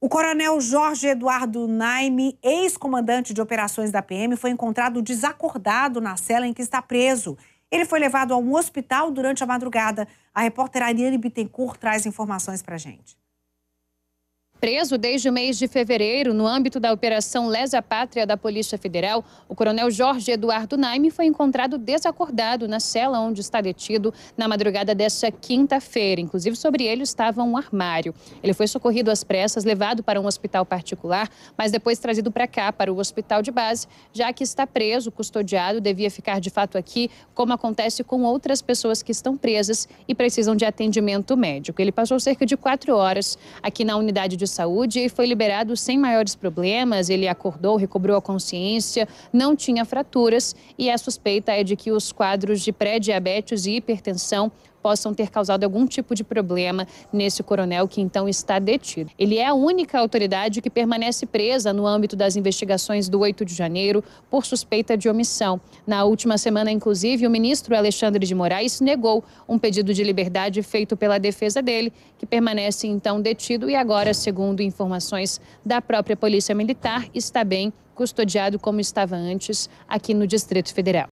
O coronel Jorge Eduardo Naime, ex-comandante de operações da PM, foi encontrado desacordado na cela em que está preso. Ele foi levado a um hospital durante a madrugada. A repórter Ariane Bittencourt traz informações para a gente. Preso desde o mês de fevereiro no âmbito da Operação Lesa Pátria da Polícia Federal, o coronel Jorge Eduardo Naime foi encontrado desacordado na cela onde está detido na madrugada desta quinta-feira. Inclusive, sobre ele estava um armário. Ele foi socorrido às pressas, levado para um hospital particular, mas depois trazido para cá, para o hospital de base, já que está preso, custodiado, devia ficar de fato aqui, como acontece com outras pessoas que estão presas e precisam de atendimento médico. Ele passou cerca de quatro horas aqui na unidade de saúde e foi liberado sem maiores problemas. Ele acordou, recobrou a consciência, não tinha fraturas e a suspeita é de que os quadros de pré-diabetes e hipertensão possam ter causado algum tipo de problema nesse coronel que então está detido. Ele é a única autoridade que permanece presa no âmbito das investigações do 8 de janeiro por suspeita de omissão. Na última semana, inclusive, o ministro Alexandre de Moraes negou um pedido de liberdade feito pela defesa dele, que permanece então detido e agora, segundo informações da própria Polícia Militar, está bem custodiado como estava antes aqui no Distrito Federal.